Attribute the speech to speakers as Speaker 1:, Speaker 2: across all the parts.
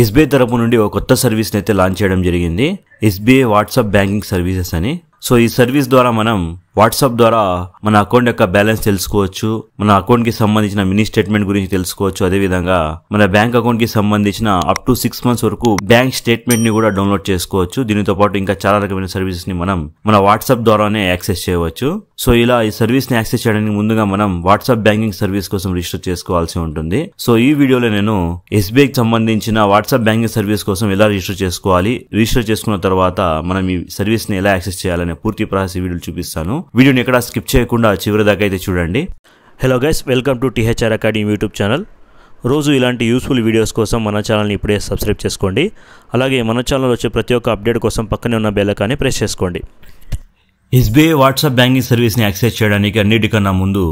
Speaker 1: SBI తరపు నుండి ఒక కొత్త సర్వీస్ని అయితే లాంచ్ చేయడం జరిగింది ఎస్బీఐ వాట్సాప్ బ్యాంకింగ్ సర్వీసెస్ అని సో ఈ సర్వీస్ ద్వారా మనం వాట్సాప్ ద్వారా మన అకౌంట్ యొక్క బ్యాలెన్స్ తెలుసుకోవచ్చు మన అకౌంట్ కి సంబంధించిన మినీ స్టేట్మెంట్ గురించి తెలుసుకోవచ్చు అదేవిధంగా మన బ్యాంక్ అకౌంట్ కి సంబంధించిన అప్ టు సిక్స్ మంత్స్ వరకు బ్యాంక్ స్టేట్మెంట్ ని కూడా డౌన్లోడ్ చేసుకోవచ్చు దీనితో పాటు ఇంకా చాలా రకమైన సర్వీసెస్ ని మనం మన వాట్సాప్ ద్వారానే యాక్సెస్ చేయవచ్చు సో ఇలా ఈ సర్వీస్ ని యాక్సెస్ చేయడానికి ముందుగా మనం వాట్సాప్ బ్యాంకింగ్ సర్వీస్ కోసం రిజిస్టర్ చేసుకోవాల్సి ఉంటుంది సో ఈ వీడియోలో నేను ఎస్బీఐకి సంబంధించిన వాట్సాప్ బ్యాంకింగ్ సర్వీస్ కోసం ఎలా రిజిస్టర్ చేసుకోవాలి రిజిస్టర్ చేసుకున్న తర్వాత మనం ఈ సర్వీస్ ని ఎలా యాక్సెస్ చేయాలనే పూర్తి ప్రాసెస్ ఈ వీడియో చూపిస్తాను వీడియోని ఎక్కడ స్కిప్ చేయకుండా చివరి దాకా అయితే చూడండి hello guys welcome to THR academy YouTube channel రోజు ఇలాంటి యూస్ఫుల్ వీడియోస్ కోసం మన ఛానల్ని ఇప్పుడే సబ్స్క్రైబ్ చేసుకోండి అలాగే మన ఛానల్ వచ్చే ప్రతి ఒక్క అప్డేట్ కోసం పక్కనే ఉన్న బెల్లకాన్ని ప్రెస్ చేసుకోండి ఎస్బీఐ వాట్సాప్ బ్యాంకింగ్ సర్వీస్ని యాక్సెస్ చేయడానికి అన్నిటికన్నా ముందు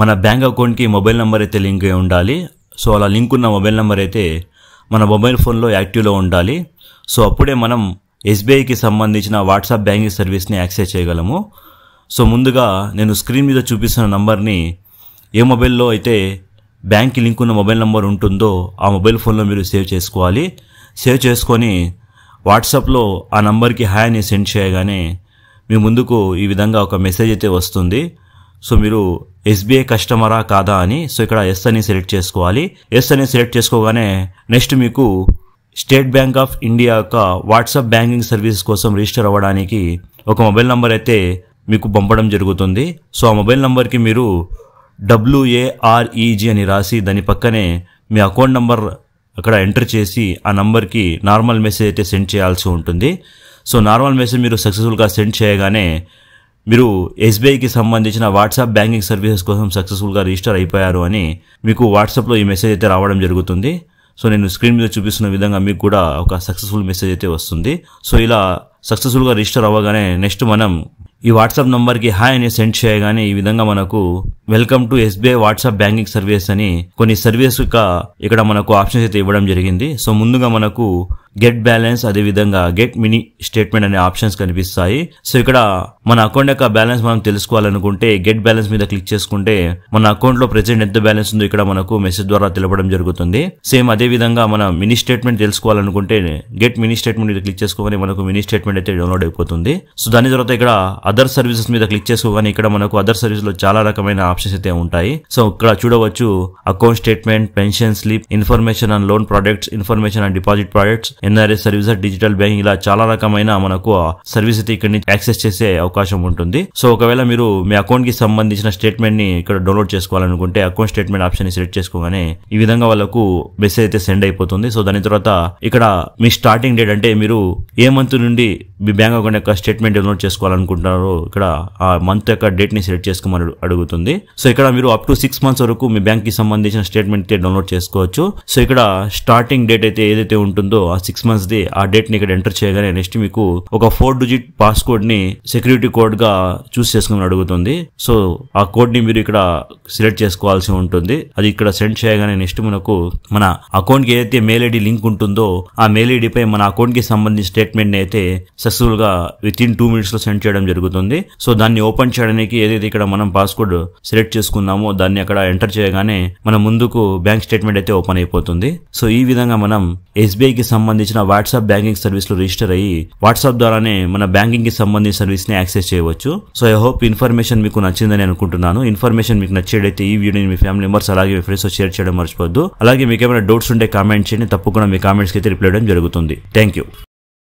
Speaker 1: మన బ్యాంక్ అకౌంట్కి మొబైల్ నెంబర్ అయితే లింక్ అయి ఉండాలి సో అలా లింక్ ఉన్న మొబైల్ నెంబర్ అయితే మన మొబైల్ ఫోన్లో యాక్టివ్లో ఉండాలి సో అప్పుడే మనం ఎస్బీఐకి సంబంధించిన వాట్సాప్ బ్యాంకింగ్ సర్వీస్ని యాక్సెస్ చేయగలము సో ముందుగా నేను స్క్రీన్ మీద చూపిస్తున్న నంబర్ని ఏ మొబైల్లో అయితే బ్యాంక్ లింక్ ఉన్న మొబైల్ నెంబర్ ఉంటుందో ఆ మొబైల్ ఫోన్లో మీరు సేవ్ చేసుకోవాలి సేవ్ చేసుకొని వాట్సాప్లో ఆ నంబర్కి హాయ్ అని సెండ్ చేయగానే మీ ముందుకు ఈ విధంగా ఒక మెసేజ్ అయితే వస్తుంది సో మీరు ఎస్బీఐ కస్టమరా కాదా అని సో ఇక్కడ ఎస్ అని సెలెక్ట్ చేసుకోవాలి ఎస్ అని సెలెక్ట్ చేసుకోగానే నెక్స్ట్ మీకు స్టేట్ బ్యాంక్ ఆఫ్ ఇండియా యొక్క వాట్సాప్ బ్యాంకింగ్ సర్వీసెస్ కోసం రిజిస్టర్ అవ్వడానికి ఒక మొబైల్ నంబర్ అయితే మీకు పంపడం జరుగుతుంది సో ఆ మొబైల్ నెంబర్కి మీరు డబ్ల్యూఏఆర్ఈజీ e అని రాసి దాని పక్కనే మీ అకౌంట్ నంబర్ అక్కడ ఎంటర్ చేసి ఆ నంబర్కి నార్మల్ మెసేజ్ అయితే సెండ్ చేయాల్సి ఉంటుంది సో నార్మల్ మెసేజ్ మీరు సక్సెస్ఫుల్గా సెండ్ చేయగానే మీరు ఎస్బీఐకి సంబంధించిన వాట్సాప్ బ్యాంకింగ్ సర్వీసెస్ కోసం సక్సెస్ఫుల్గా రిజిస్టర్ అయిపోయారు అని మీకు వాట్సాప్లో ఈ మెసేజ్ అయితే రావడం జరుగుతుంది సో నేను స్క్రీన్ మీద చూపిస్తున్న విధంగా మీకు కూడా ఒక సక్సెస్ఫుల్ మెసేజ్ అయితే వస్తుంది సో ఇలా సక్సెస్ఫుల్గా రిజిస్టర్ అవ్వగానే నెక్స్ట్ మనం ఈ వాట్సాప్ నంబర్కి హాయ్ అని సెండ్ చేయగానే ఈ విధంగా మనకు welcome to SBI WhatsApp banking service అని కొన్ని సర్వీస్ ఇక్కడ మనకు ఆప్షన్స్ అయితే ఇవ్వడం జరిగింది సో ముందుగా మనకు గెట్ బ్యాలెన్స్ అదేవిధంగా గెట్ మినీ స్టేట్మెంట్ అనే ఆప్షన్స్ కనిపిస్తాయి సో ఇక్కడ మన అకౌంట్ యొక్క బ్యాలెన్స్ మనం తెలుసుకోవాలనుకుంటే గెట్ బ్యాలెన్స్ మీద క్లిక్ చేసుకుంటే మన అకౌంట్ లో ప్రెసెంట్ ఎంత బ్యాలెన్స్ ఉందో ఇక్కడ మనకు మెసేజ్ ద్వారా తెలపడం జరుగుతుంది సేమ్ అదే విధంగా మన మినీ స్టేట్మెంట్ తెలుసుకోవాలనుకుంటే గెట్ మినీ స్టేట్మెంట్ మీద క్లిక్ చేసుకోగానే మనకు మినీ స్టేట్మెంట్ అయితే డౌన్లోడ్ అయిపోతుంది సో దాని తర్వాత ఇక్కడ అదర్ సర్వీసెస్ మీద క్లిక్ చేసుకోగానే ఇక్కడ మనకు అదర్ సర్వీస్ లో చాలా రకమైన ఆప్షన్స్ అయితే ఉంటాయి సో ఇక్కడ చూడవచ్చు account statement pension slip information and loan products information and deposit products NRS services digital banking ఇలా చాలా రకమైన మనకు సర్వీస్ అయితే ఇక్కడ నుంచి యాక్సెస్ చేసే అవకాశం ఉంటుంది సో ఒకవేళ మీరు మీ అకౌంట్ కి సంబంధించిన స్టేట్మెంట్ ని ఇక్కడ డౌన్లోడ్ చేసుకోవాలనుకుంటే అకౌంట్ స్టేట్మెంట్ ఆప్షన్ ని సెలెక్ట్ చేసుకోగానే ఈ విధంగా వాళ్ళకు మెసేజ్ అయితే సెండ్ అయిపోతుంది సో దాని తర్వాత ఇక్కడ మీ స్టార్టింగ్ డేట్ అంటే మీరు ఏ మంత్ నుండి మీ బ్యాంక్ అకౌంట్ యొక్క స్టేట్మెంట్ డౌన్లోడ్ చేసుకోవాలనుకుంటున్నారో ఇక్కడ ఆ మంత్ యొక్క డేట్ని సెలెక్ట్ చేసుకోమని అడుగుతుంది సో ఇక్కడ మీరు అప్ టు సిక్స్ మంత్స్ వరకు మీ కి సంబంధించిన స్టేట్మెంట్ డౌన్లోడ్ చేసుకోవచ్చు సో ఇక్కడ స్టార్టింగ్ డేట్ అయితే ఏదైతే ఉంటుందో ఆ సిక్స్ మంత్స్ది ఆ డేట్ ని ఇక్కడ ఎంటర్ చేయగానే నెక్స్ట్ మీకు ఒక ఫోర్ డిజిట్ ని సెక్యూరిటీ కోడ్ గా చూస్ చేసుకోమని అడుగుతుంది సో ఆ కోడ్ ని మీరు ఇక్కడ సెలెక్ట్ చేసుకోవాల్సి ఉంటుంది అది ఇక్కడ సెండ్ చేయగానే నెక్స్ట్ మనకు మన అకౌంట్ కి ఏదైతే మెయిల్ ఐడి లింక్ ఉంటుందో ఆ మెయిల్ పై మన అకౌంట్ కి సంబంధించిన ని అయితే గా విత్ ఇన్ టూ మినిట్స్ లో సెండ్ చేయడం జరుగుతుంది సో దాన్ని ఓపెన్ చేయడానికి ఏదైతే ఇక్కడ మనం పాస్వర్డ్ సెలెక్ట్ చేసుకున్నామో దాన్ని అక్కడ ఎంటర్ చేయగానే మన ముందుకు బ్యాంక్ స్టేట్మెంట్ అయితే ఓపెన్ అయిపోతుంది సో ఈ విధంగా మనం కి సంబంధించిన వాట్సాప్ బ్యాంకింగ్ సర్వీస్ లో రిజిస్టర్ అయ్యి వాట్సాప్ ద్వారానే మన బ్యాంకింగ్ కి సంబంధించిన సర్వీస్ ని యాక్సెస్ చేయవచ్చు సో ఐ హోప్ ఇన్ఫర్మేషన్ మీకు నచ్చిందని అనుకుంటున్నాను ఇన్ఫర్మేషన్ మీకు నచ్చేటైతే ఈ వీడియోని మీ ఫ్యామిలీ మెంబర్స్ అలాగే మీ ఫ్రెండ్స్ షేర్ చేయడం మర్చిపోద్దు అలాగే మీకు ఏమైనా డౌట్స్ ఉంటే కామెంట్ చేయండి తప్పకుండా మీ కి అయితే రిప్లై చేయడం జరుగుతుంది థ్యాంక్ యూ